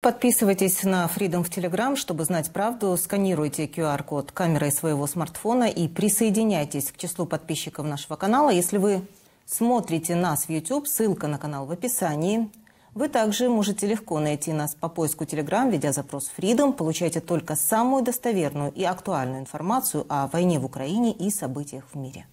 Подписывайтесь на Freedom в Telegram, чтобы знать правду. Сканируйте QR-код камерой своего смартфона и присоединяйтесь к числу подписчиков нашего канала. Если вы смотрите нас в YouTube, ссылка на канал в описании. Вы также можете легко найти нас по поиску Telegram, введя запрос Freedom. Получайте только самую достоверную и актуальную информацию о войне в Украине и событиях в мире.